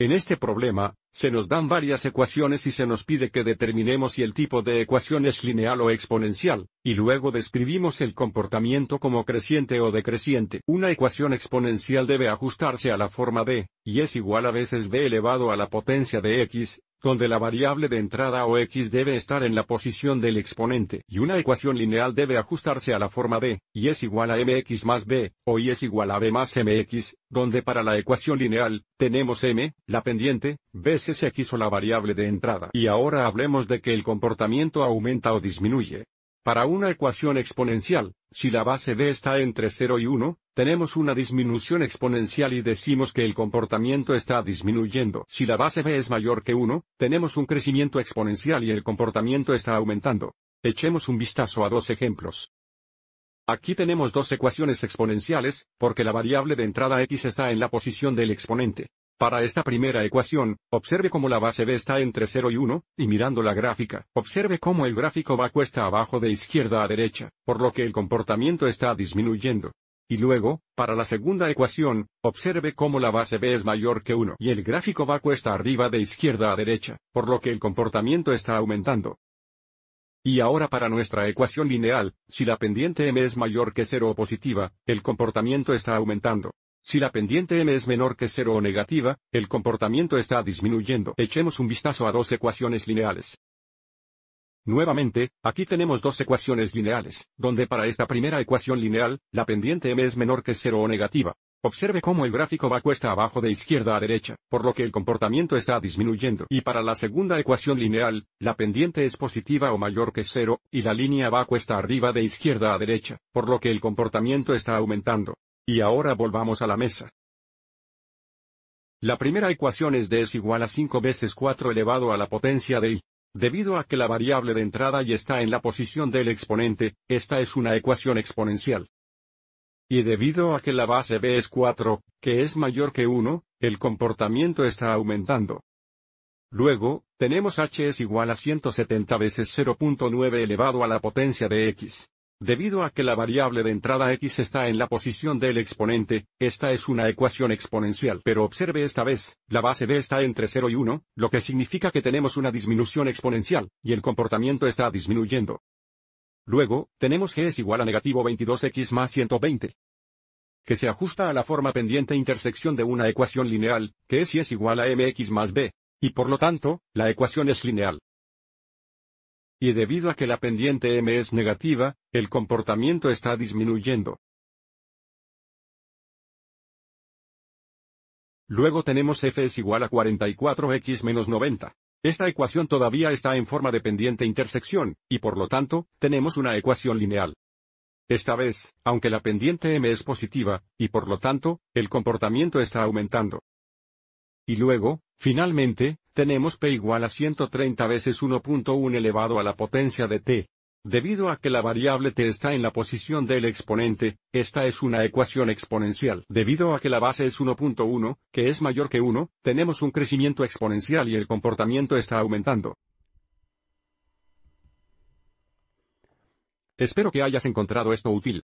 En este problema, se nos dan varias ecuaciones y se nos pide que determinemos si el tipo de ecuación es lineal o exponencial, y luego describimos el comportamiento como creciente o decreciente. Una ecuación exponencial debe ajustarse a la forma de, y es igual a veces b elevado a la potencia de x, donde la variable de entrada o x debe estar en la posición del exponente, y una ecuación lineal debe ajustarse a la forma b, y es igual a mx más b, o y es igual a b más mx, donde para la ecuación lineal, tenemos m, la pendiente, veces x o la variable de entrada. Y ahora hablemos de que el comportamiento aumenta o disminuye. Para una ecuación exponencial, si la base b está entre 0 y 1, tenemos una disminución exponencial y decimos que el comportamiento está disminuyendo. Si la base b es mayor que 1, tenemos un crecimiento exponencial y el comportamiento está aumentando. Echemos un vistazo a dos ejemplos. Aquí tenemos dos ecuaciones exponenciales, porque la variable de entrada x está en la posición del exponente. Para esta primera ecuación, observe cómo la base B está entre 0 y 1, y mirando la gráfica, observe cómo el gráfico va cuesta abajo de izquierda a derecha, por lo que el comportamiento está disminuyendo. Y luego, para la segunda ecuación, observe cómo la base B es mayor que 1 y el gráfico va cuesta arriba de izquierda a derecha, por lo que el comportamiento está aumentando. Y ahora para nuestra ecuación lineal, si la pendiente m es mayor que 0 o positiva, el comportamiento está aumentando. Si la pendiente m es menor que cero o negativa, el comportamiento está disminuyendo. Echemos un vistazo a dos ecuaciones lineales. Nuevamente, aquí tenemos dos ecuaciones lineales, donde para esta primera ecuación lineal, la pendiente m es menor que cero o negativa. Observe cómo el gráfico va cuesta abajo de izquierda a derecha, por lo que el comportamiento está disminuyendo. Y para la segunda ecuación lineal, la pendiente es positiva o mayor que cero, y la línea va cuesta arriba de izquierda a derecha, por lo que el comportamiento está aumentando. Y ahora volvamos a la mesa. La primera ecuación es d es igual a 5 veces 4 elevado a la potencia de y. Debido a que la variable de entrada y está en la posición del exponente, esta es una ecuación exponencial. Y debido a que la base b es 4, que es mayor que 1, el comportamiento está aumentando. Luego, tenemos h es igual a 170 veces 0.9 elevado a la potencia de x. Debido a que la variable de entrada x está en la posición del exponente, esta es una ecuación exponencial. Pero observe esta vez, la base b está entre 0 y 1, lo que significa que tenemos una disminución exponencial, y el comportamiento está disminuyendo. Luego, tenemos g es igual a negativo 22x más 120 que se ajusta a la forma pendiente e intersección de una ecuación lineal, que es y es igual a mx más b. Y por lo tanto, la ecuación es lineal. Y debido a que la pendiente m es negativa, el comportamiento está disminuyendo. Luego tenemos f es igual a 44x menos 90. Esta ecuación todavía está en forma de pendiente intersección, y por lo tanto, tenemos una ecuación lineal. Esta vez, aunque la pendiente m es positiva, y por lo tanto, el comportamiento está aumentando. Y luego, finalmente, tenemos P igual a 130 veces 1.1 elevado a la potencia de T. Debido a que la variable t está en la posición del exponente, esta es una ecuación exponencial. Debido a que la base es 1.1, que es mayor que 1, tenemos un crecimiento exponencial y el comportamiento está aumentando. Espero que hayas encontrado esto útil.